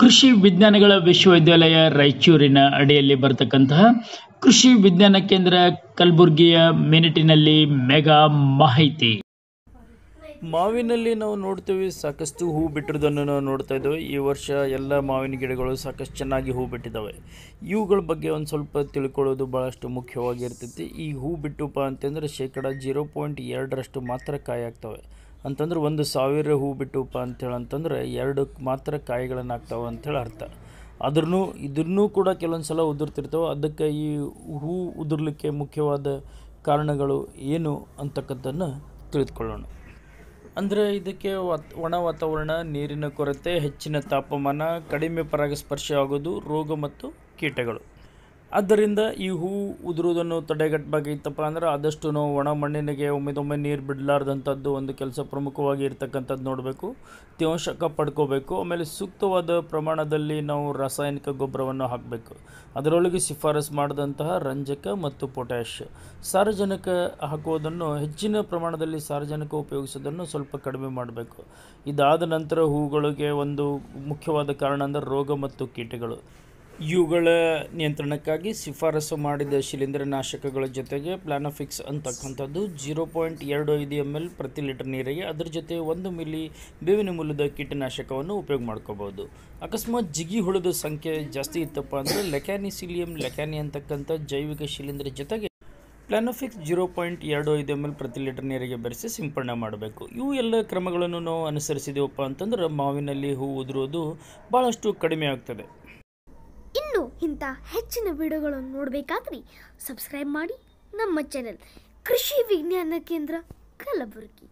ಕೃಷಿ ವಿಜ್ಞಾನಗಳ ವಿಶ್ವವಿದ್ಯಾಲಯ ರಾಯಚೂರಿನ ಅಡಿಯಲ್ಲಿ ಬರತಕ್ಕಂತಹ ಕೃಷಿ ವಿಜ್ಞಾನ ಕೇಂದ್ರ ಕಲಬುರಗಿಯ ಮಿನಿಟಿನಲ್ಲಿ ಮೆಗಾ ಮಾಹಿತಿ ಮಾವಿನಲ್ಲಿ ನಾವು ನೋಡ್ತೀವಿ ಸಾಕಷ್ಟು ಹೂ ಬಿಟ್ಟಿರೋದನ್ನು ನಾವು ನೋಡ್ತಾ ಇದ್ದೇವೆ ಈ ವರ್ಷ ಎಲ್ಲ ಮಾವಿನ ಗಿಡಗಳು ಸಾಕಷ್ಟು ಚೆನ್ನಾಗಿ ಹೂ ಬಿಟ್ಟಿದ್ದಾವೆ ಇವುಗಳ ಬಗ್ಗೆ ಒಂದು ಸ್ವಲ್ಪ ತಿಳ್ಕೊಳ್ಳೋದು ಭಾಳಷ್ಟು ಮುಖ್ಯವಾಗಿರ್ತೈತಿ ಈ ಹೂ ಬಿಟ್ಟುಪಾ ಅಂತಂದರೆ ಶೇಕಡ ಜೀರೋ ಪಾಯಿಂಟ್ ಎರಡರಷ್ಟು ಮಾತ್ರ ಕಾಯಾಗ್ತವೆ ಅಂತಂದ್ರೆ ಒಂದು ಸಾವಿರ ಹೂ ಬಿಟ್ಟುಪ್ಪ ಅಂಥೇಳಿ ಅಂತಂದರೆ ಎರಡು ಮಾತ್ರ ಕಾಯಿಗಳನ್ನು ಆಗ್ತಾವೆ ಅಂಥೇಳಿ ಅರ್ಥ ಅದ್ರೂ ಇದನ್ನೂ ಕೂಡ ಕೆಲವೊಂದು ಸಲ ಉದುರ್ತಿರ್ತಾವೆ ಅದಕ್ಕೆ ಈ ಹೂ ಉದುರ್ಲಿಕ್ಕೆ ಮುಖ್ಯವಾದ ಕಾರಣಗಳು ಏನು ಅಂತಕ್ಕಂಥದ್ದನ್ನು ತಿಳಿದುಕೊಳ್ಳೋಣ ಅಂದರೆ ಇದಕ್ಕೆ ವಾತ್ ಒಣ ವಾತಾವರಣ ನೀರಿನ ಕೊರತೆ ಹೆಚ್ಚಿನ ತಾಪಮಾನ ಕಡಿಮೆ ಪರಾಗಸ್ಪರ್ಶ ಆಗೋದು ರೋಗ ಮತ್ತು ಕೀಟಗಳು ಆದ್ದರಿಂದ ಈ ಹೂವು ಉದುರುವುದನ್ನು ತಡೆಗಟ್ಟಬೇಕಾಗಿತ್ತಪ್ಪ ಅಂದರೆ ಆದಷ್ಟು ನಾವು ಒಣ ಮಣ್ಣಿನಿಗೆ ಒಮ್ಮೆದೊಮ್ಮೆ ನೀರು ಬಿಡಲಾರ್ದಂಥದ್ದು ಒಂದು ಕೆಲಸ ಪ್ರಮುಖವಾಗಿ ಇರತಕ್ಕಂಥದ್ದು ನೋಡಬೇಕು ತೇವಾಂಶಕ ಪಡ್ಕೋಬೇಕು ಆಮೇಲೆ ಸೂಕ್ತವಾದ ಪ್ರಮಾಣದಲ್ಲಿ ನಾವು ರಾಸಾಯನಿಕ ಗೊಬ್ಬರವನ್ನು ಹಾಕಬೇಕು ಅದರೊಳಗೆ ಶಿಫಾರಸು ಮಾಡಿದಂತಹ ರಂಜಕ ಮತ್ತು ಪೊಟ್ಯಾಷ್ ಸಾರಜನಕ ಹಾಕುವುದನ್ನು ಹೆಚ್ಚಿನ ಪ್ರಮಾಣದಲ್ಲಿ ಸಾರಜನಕ ಉಪಯೋಗಿಸೋದನ್ನು ಸ್ವಲ್ಪ ಕಡಿಮೆ ಮಾಡಬೇಕು ಇದಾದ ನಂತರ ಹೂಗಳಿಗೆ ಒಂದು ಮುಖ್ಯವಾದ ಕಾರಣ ಅಂದರೆ ರೋಗ ಮತ್ತು ಕೀಟಗಳು ಇವುಗಳ ನಿಯಂತ್ರಣಕ್ಕಾಗಿ ಶಿಫಾರಸು ಮಾಡಿದ ಶಿಲೀಂಧ್ರ ನಾಶಕಗಳ ಜೊತೆಗೆ ಪ್ಲಾನೋಫಿಕ್ಸ್ ಅಂತಕ್ಕಂಥದ್ದು ಜೀರೋ ಪಾಯಿಂಟ್ ಎರಡು ಐದು ಎಮ್ ಎಲ್ ಪ್ರತಿ ಲೀಟರ್ ನೀರಿಗೆ ಅದ್ರ ಜೊತೆ ಒಂದು ಮಿಲಿ ಬೇವಿನ ಮೂಲದ ಕೀಟನಾಶಕವನ್ನು ಉಪಯೋಗ ಮಾಡ್ಕೋಬೋದು ಅಕಸ್ಮಾತ್ ಜಿಗಿ ಹುಳದ ಸಂಖ್ಯೆ ಜಾಸ್ತಿ ಇತ್ತಪ್ಪ ಅಂದರೆ ಲೆಕ್ಯಾನಿಸಿಲಿಯಂ ಲೆಕ್ಯಾನಿ ಅಂತಕ್ಕಂಥ ಜೈವಿಕ ಶಿಲೀಂಧ್ರ ಜೊತೆಗೆ ಪ್ಲಾನೋಫಿಕ್ಸ್ ಜೀರೋ ಪಾಯಿಂಟ್ ಎರಡು ಐದು ಎಮ್ ಎಲ್ ಪ್ರತಿ ಲೀಟರ್ ನೀರಿಗೆ ಬೆರೆಸಿ ಸಿಂಪಡಣೆ ಮಾಡಬೇಕು ಇವು ಎಲ್ಲ ಕ್ರಮಗಳನ್ನು ನಾವು ಅನುಸರಿಸಿದೆವಪ್ಪ ಅಂತಂದ್ರೆ ಮಾವಿನಲ್ಲಿ ಹೂ ಉದುರೋದು ಭಾಳಷ್ಟು ಕಡಿಮೆ ಆಗ್ತದೆ ಇಂಥ ಹೆಚ್ಚಿನ ವಿಡಿಯೋಗಳನ್ನು ನೋಡಬೇಕಾದ್ರೆ ಸಬ್ಸ್ಕ್ರೈಬ್ ಮಾಡಿ ನಮ್ಮ ಚಾನೆಲ್ ಕೃಷಿ ವಿಜ್ಞಾನ ಕೇಂದ್ರ ಕಲಬುರಗಿ